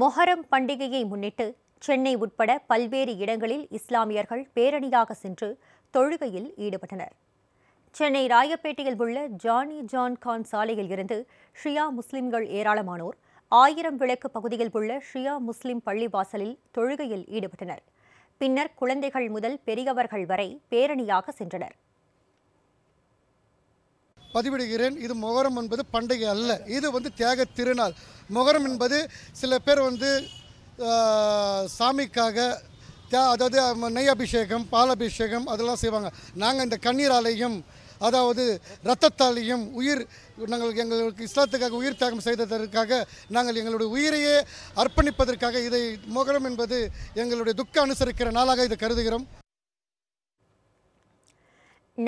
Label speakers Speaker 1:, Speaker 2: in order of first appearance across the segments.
Speaker 1: மொஹரம் பண்டிகையை முன்னிட்டு சென்னை உட்பட பல்வேறு இடங்களில் இஸ்லாமியர்கள் பேரணியாக சென்று தொழுகையில் ஈடுபட்டனர் சென்னை ராயப்பேட்டையில் உள்ள ஜானி ஜான் கான் சாலையில் இருந்து ஷியா முஸ்லிம்கள் ஏராளமானோர் ஆயிரம் விளக்கு பகுதியில் உள்ள ஷியா முஸ்லிம் பள்ளிவாசலில் தொழுகையில் ஈடுபட்டனர் பின்னர் குழந்தைகள் முதல் பெரியவர்கள் வரை பேரணியாக சென்றனர்
Speaker 2: பதிவிடுகிறேன் இது மொகரம் என்பது பண்டிகை அல்ல இது வந்து தியாக திருநாள் மொகரம் என்பது சில பேர் வந்து சாமிக்காக அதாவது நெய் அபிஷேகம் பால் அபிஷேகம் அதெல்லாம் செய்வாங்க நாங்கள் இந்த கண்ணீராலையும் அதாவது இரத்தத்தாலையும் உயிர் நாங்கள் எங்களுக்கு இஸ்லாத்துக்காக உயிர் தியாகம் செய்ததற்காக நாங்கள் எங்களுடைய உயிரையே அர்ப்பணிப்பதற்காக இதை மொகரம் என்பது எங்களுடைய துக்க அனுசரிக்கிற நாளாக இதை கருதுகிறோம்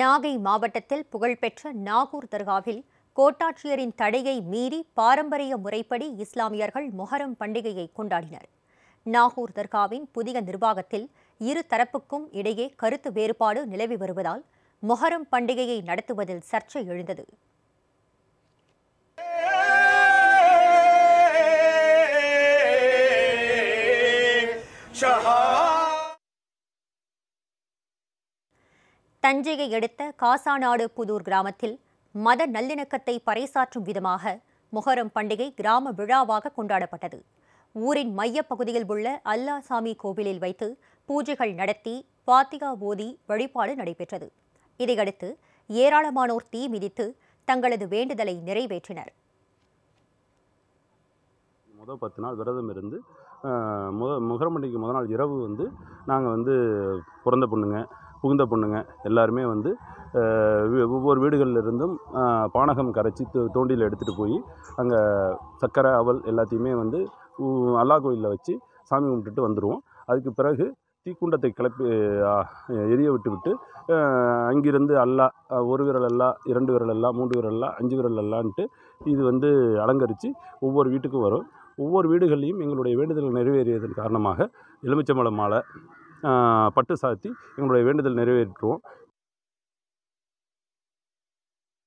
Speaker 1: நாகை மாவட்டத்தில் புகழ்பெற்ற நாகூர் தர்காவில் கோட்டாட்சியரின் தடையை மீறி பாரம்பரிய முறைப்படி இஸ்லாமியர்கள் முகரம் பண்டிகையை கொண்டாடினர் நாகூர் தர்காவின் புதிய நிர்வாகத்தில் இரு தரப்புக்கும் இடையே கருத்து வேறுபாடு நிலவி வருவதால் மொஹரம் பண்டிகையை நடத்துவதில் சர்ச்சை எழுந்தது Shahar தஞ்சையை அடுத்த காசாநாடு புதூர் கிராமத்தில் மத நல்லிணக்கத்தை பறைசாற்றும் விதமாக முகரம் பண்டிகை கிராம விழாவாக கொண்டாடப்பட்டது ஊரின் மையப்பகுதியில் உள்ள அல்லாசாமி கோவிலில் வைத்து பூஜைகள் நடத்தி பாத்திகா ஓதி வழிபாடு நடைபெற்றது இதையடுத்து ஏராளமானோர் தீ மிதித்து தங்களது வேண்டுதலை நிறைவேற்றினர்
Speaker 3: முதல் பத்து நாள் விரதம் இருந்து முத முகரம் முதல் நாள் இரவு வந்து நாங்கள் வந்து பிறந்த பொண்ணுங்க புகுந்த பொண்ணுங்க எல்லாருமே வந்து ஒவ்வொரு வீடுகளில் இருந்தும் பானகம் கரைச்சி தோண்டியில் எடுத்துகிட்டு போய் அங்கே சக்கரை அவல் எல்லாத்தையுமே வந்து அல்லா கோயிலில் வச்சு சாமி கும்பிட்டுட்டு வந்துடுவோம் அதுக்கு பிறகு தீக்குண்டத்தை கிளப்பி எரிய விட்டு விட்டு அங்கிருந்து அல்லா ஒரு விரல் அல்லா இரண்டு விரல் அல்லா மூன்று விரல் அல்லா அஞ்சு விரல் அல்லான்ட்டு இது வந்து அலங்கரித்து ஒவ்வொரு வீட்டுக்கும் வரும் ஒவ்வொரு வீடுகள்லேயும் எங்களுடைய வேண்டுதல்கள் நிறைவேறியதன் காரணமாக எலுமிச்சம்பழம் மாலை பட்டு சாத்தி எங்களுடைய வேண்டுதல் நிறைவேற்றுவோம்